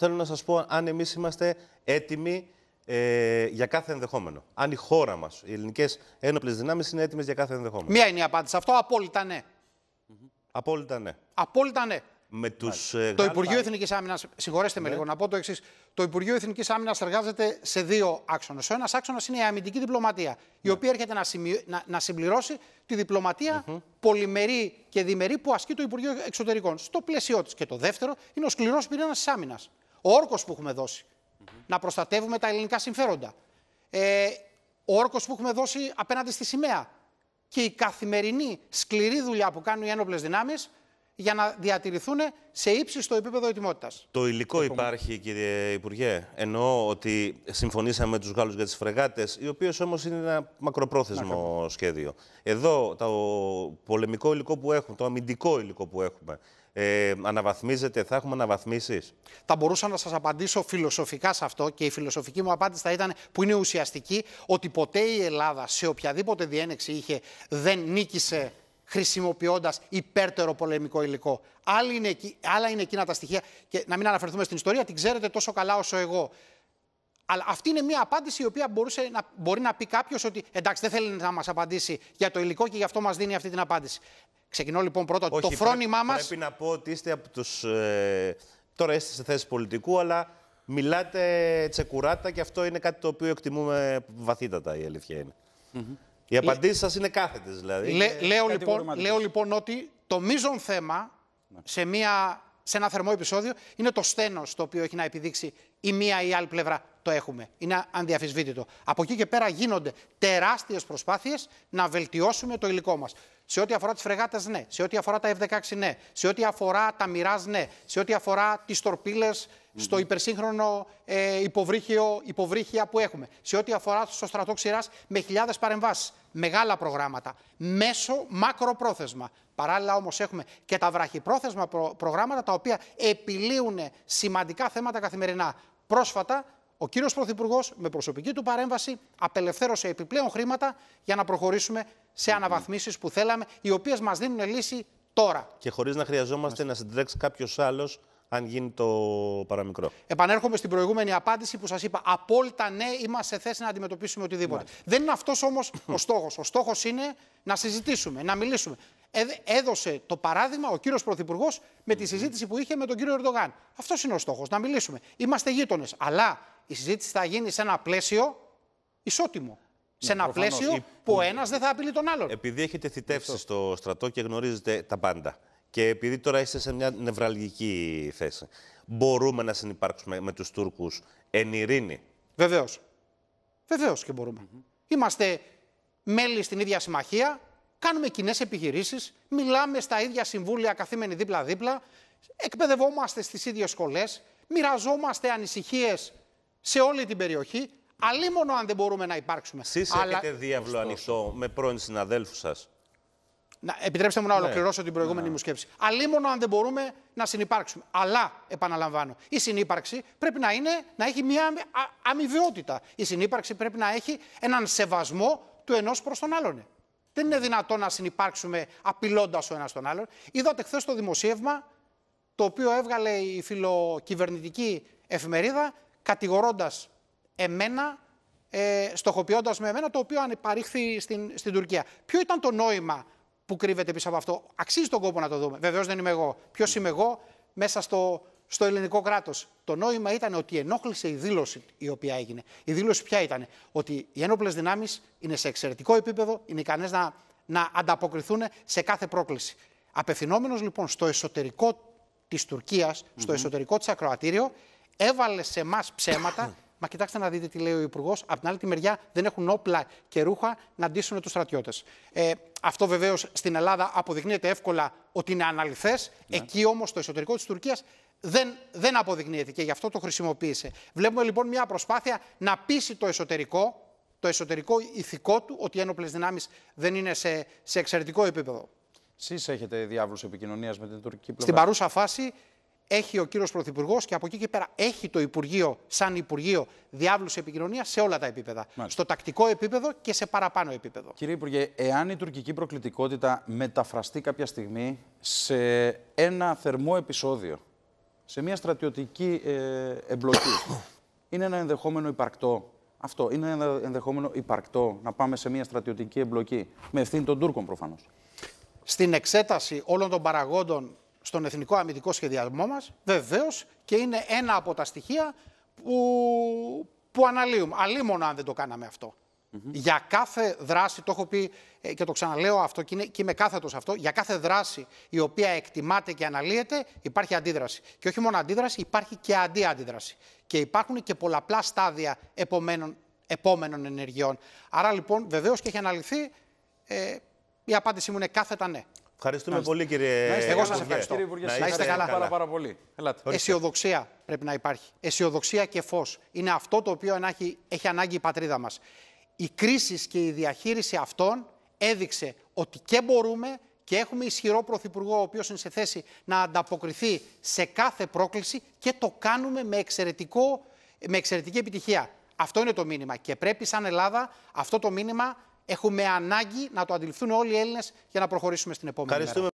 θέλω να σας πω αν εμείς είμαστε έτοιμοι ε, για κάθε ενδεχόμενο. Αν η χώρα μας, οι ελληνικές ένοπλες δυνάμεις είναι έτοιμες για κάθε ενδεχόμενο. Μία είναι η απάντηση. Αυτό απόλυτα ναι. Απόλυτα ναι. Απόλυτα ναι. Με τους, το ε, Υπουργείο Εθνική Άμυνας, συγχωρέστε με ναι. λίγο να πω το εξής. Το Υπουργείο Εθνικής Άμυνας εργάζεται σε δύο άξονες. Ο ένας άξονας είναι η αμυντική διπλωματία, η ναι. οποία έρχεται να, να, συμπληρώσει τη διπλωματία mm πολυμερή και διμερή που ασκεί το Υπουργείο Εξωτερικών στο πλαίσιό της. Και το δεύτερο είναι ο σκληρός πυρήνας της άμυνας ο όρκος που έχουμε δώσει. Να προστατεύουμε τα ελληνικά συμφέροντα. Ε, ο όρκος που έχουμε δώσει απέναντι στη σημαία. Και η καθημερινή σκληρή δουλειά που κάνουν οι ένοπλες δυνάμεις για να διατηρηθούν σε ύψιστο επίπεδο ετοιμότητας. Το υλικό υπάρχει, κύριε Υπουργέ. Εννοώ ότι συμφωνήσαμε με τους Γάλλους για τις φρεγάτες, οι οποίες όμως είναι ένα μακροπρόθεσμο σχέδιο. Εδώ το πολεμικό υλικό που έχουμε, το αμυντικό υλικό που έχουμε, ε, αναβαθμίζεται, θα έχουμε αναβαθμίσεις. Θα μπορούσα να σας απαντήσω φιλοσοφικά σε αυτό και η φιλοσοφική μου απάντηση θα ήταν που είναι ουσιαστική ότι ποτέ η Ελλάδα σε οποιαδήποτε διένεξη είχε δεν νίκησε χρησιμοποιώντας υπέρτερο πολεμικό υλικό. Άλλη είναι, άλλα είναι εκείνα τα στοιχεία. Και να μην αναφερθούμε στην ιστορία, την ξέρετε τόσο καλά όσο εγώ. Αλλά αυτή είναι μια απάντηση η οποία μπορούσε να, μπορεί να πει κάποιος ότι εντάξει, δεν θέλει να μας απαντήσει για το υλικό και γι' αυτό μας δίνει αυτή την απάντηση. Ξεκινώ λοιπόν πρώτα το φρόνημά μας. Πρέπει να πω ότι είστε από τους. Ε, τώρα είστε σε θέση πολιτικού, αλλά μιλάτε τσεκουράτα και αυτό είναι κάτι το οποίο εκτιμούμε βαθύτατα, η αλήθεια είναι. Mm Οι απαντήσεις σας είναι κάθετες, δηλαδή. λέω, λοιπόν, λέω λοιπόν ότι το μείζον θέμα ναι. σε μια σε ένα θερμό επεισόδιο είναι το σθένος το οποίο έχει να επιδείξει η μία ή η άλλη πλευρά. Το έχουμε. Είναι ανδιαφυσβήτητο. Από εκεί και πέρα γίνονται τεράστιες προσπάθειες να βελτιώσουμε το υλικό μας. Σε ό,τι αφορά τις φρεγάτες, ναι. Σε ό,τι αφορά τα F-16, ναι. Σε ό,τι αφορά τα μοιράζ, ναι. Σε ό,τι αφορά τις τορπίλες στο υπερσύγχρονο ε, υποβρύχιο, υποβρύχια που έχουμε. Σε ό,τι αφορά στο στρατό ξηράς με χιλιάδες παρεμβάσεις μεγάλα προγράμματα, μέσο μακροπρόθεσμα. Παράλληλα όμως έχουμε και τα βραχυπρόθεσμα προγράμματα τα οποία επιλύουν σημαντικά θέματα καθημερινά. Πρόσφατα ο κύριος Πρωθυπουργός με προσωπική του παρέμβαση απελευθέρωσε επιπλέον χρήματα για να προχωρήσουμε σε αναβαθμίσεις που θέλαμε, οι οποίες μας δίνουν λύση τώρα. Και χωρίς να χρειαζόμαστε να συντρέξει κάποιος άλλος αν γίνει το παραμικρό. Επανέρχομαι στην προηγούμενη απάντηση που σας είπα. Απόλυτα ναι, είμαστε σε θέση να αντιμετωπίσουμε οτιδήποτε. Δεν είναι αυτός όμως ο στόχος. Ο στόχος είναι να συζητήσουμε, να μιλήσουμε. Έδωσε το παράδειγμα ο κύριος Πρωθυπουργός με τη συζήτηση που είχε με τον κύριο Ερντογάν. Αυτός είναι ο στόχος, να μιλήσουμε. Είμαστε γείτονες. Αλλά η συζήτηση θα γίνει σε ένα πλαίσιο ισότιμο. Ναι, σε ένα Προφανώς. πλαίσιο που ο ένας δεν θα απειλεί τον άλλον. Επειδή έχετε θητεύσει στο στρατό και γνωρίζετε τα πάντα. Και επειδή τώρα είστε σε μια νευραλγική θέση, μπορούμε να συνεπάρξουμε με τους Τούρκους εν ειρήνη. Βεβαίως. Βεβαίως και μπορούμε. Είμαστε μέλη στην ίδια συμμαχία, κάνουμε κοινές επιχειρήσεις, μιλάμε στα ίδια συμβούλια καθήμενοι δίπλα-δίπλα, εκπαιδευόμαστε στις ίδιες σχολές, μοιραζόμαστε ανησυχίες σε όλη την περιοχή. αλλήμωνο αν δεν μπορούμε να υπάρξουμε. Εσείς Αλλά... έχετε διάβλο ανοιχτό με πρώην συναδέλφους σας. Να, επιτρέψτε μου να ναι. ολοκληρώσω ναι. την προηγούμενη ναι. μου σκέψη. Αλλήμον, αν δεν μπορούμε να συνεπάρξουμε. Αλλά, επαναλαμβάνω, η συνύπαρξη πρέπει να, είναι, να έχει μια αμοιβαιότητα. Η συνύπαρξη πρέπει να έχει έναν σεβασμό του ενός προς τον άλλον. Δεν είναι δυνατόν να συνεπάρξουμε απειλώντας ο ένας τον άλλον. Είδατε χθες το δημοσίευμα το οποίο έβγαλε η φιλοκυβερνητική εφημερίδα κατηγορώντας εμένα, ε, στοχοποιώντας με εμένα, το οποίο ανεπαρήχθη στην, στην Τουρκία. Ποιο ήταν το νόημα που κρύβεται πίσω από αυτό. Αξίζει τον κόπο να το δούμε. Βεβαίως δεν είμαι εγώ. Ποιος είμαι εγώ μέσα στο, στο ελληνικό κράτος. Το νόημα ήταν ότι ενόχλησε η δήλωση η οποία έγινε. Η δήλωση ποια ήταν. Ότι οι ένοπλε δυνάμεις είναι σε εξαιρετικό επίπεδο, είναι ικανές να, να ανταποκριθούν σε κάθε πρόκληση. Απευθυνόμενος λοιπόν στο εσωτερικό της Τουρκίας, στο εσωτερικό της Ακροατήριο, έβαλε σε εμάς ψέματα Μα κοιτάξτε να δείτε τι λέει ο Υπουργός. Απ' την άλλη τη μεριά δεν έχουν όπλα και ρούχα να ντύσουν τους στρατιώτες. Ε, αυτό βεβαίως στην Ελλάδα αποδεικνύεται εύκολα ότι είναι αναλυθές. Ναι. Εκεί όμως το εσωτερικό της Τουρκίας δεν, δεν αποδεικνύεται και γι' αυτό το χρησιμοποίησε. Βλέπουμε λοιπόν μια προσπάθεια να πείσει το εσωτερικό, το εσωτερικό ηθικό του, ότι οι ένοπλες δυνάμεις δεν είναι σε, σε εξαιρετικό επίπεδο. Εσείς έχετε διάβλου επικοινωνίας με την τουρκική πλευρά. Στην παρούσα φάση έχει ο κύριος Πρωθυπουργός και από εκεί και πέρα έχει το Υπουργείο, σαν Υπουργείο, διάβλους επικοινωνίας σε όλα τα επίπεδα. Στο τακτικό επίπεδο και σε παραπάνω επίπεδο. Κύριε Υπουργέ, εάν η τουρκική προκλητικότητα μεταφραστεί κάποια στιγμή σε ένα θερμό επεισόδιο, σε μια στρατιωτική ε, εμπλοκή, είναι ένα ενδεχόμενο υπαρκτό. Αυτό είναι ένα ενδεχόμενο υπαρκτό να πάμε σε μια στρατιωτική εμπλοκή. Με ευθύνη των Τούρκων προφανώς. Στην εξέταση όλων των παραγόντων στον εθνικό αμυντικό σχεδιασμό μας, βεβαίως και είναι ένα από τα στοιχεία που, που αναλύουμε. Αλίμονο αν δεν το κάναμε αυτό. Για κάθε δράση, το έχω πει ε, και το ξαναλέω αυτό και, είναι, και είμαι κάθετος αυτό, για κάθε δράση η οποία εκτιμάται και αναλύεται υπάρχει αντίδραση. Και όχι μόνο αντίδραση, υπάρχει και αντίαντιδραση. Και υπάρχουν και πολλαπλά στάδια επομένων, επόμενων ενεργειών. Άρα λοιπόν, βεβαίως και έχει αναλυθεί. Ε, η απάντησή μου είναι κάθετα ναι. Ευχαριστούμε πολύ, κύριε είστε... Εγώ ευχαριστώ. Κύριε Υπουργέ, να είστε, καλά. Πάρα, πάρα πολύ. Ελάτε. Αισιοδοξία πρέπει να υπάρχει. Αισιοδοξία και φως. Είναι αυτό το οποίο έχει, έχει ανάγκη η πατρίδα μας. Η κρίσης και η διαχείριση αυτών έδειξε ότι και μπορούμε και έχουμε ισχυρό πρωθυπουργό ο οποίος είναι σε θέση να ανταποκριθεί σε κάθε πρόκληση και το κάνουμε με, με εξαιρετική επιτυχία. Αυτό είναι το μήνυμα και πρέπει σαν Ελλάδα αυτό το μήνυμα Έχουμε ανάγκη να το αντιληφθούν όλοι οι Έλληνες για να προχωρήσουμε στην επόμενη.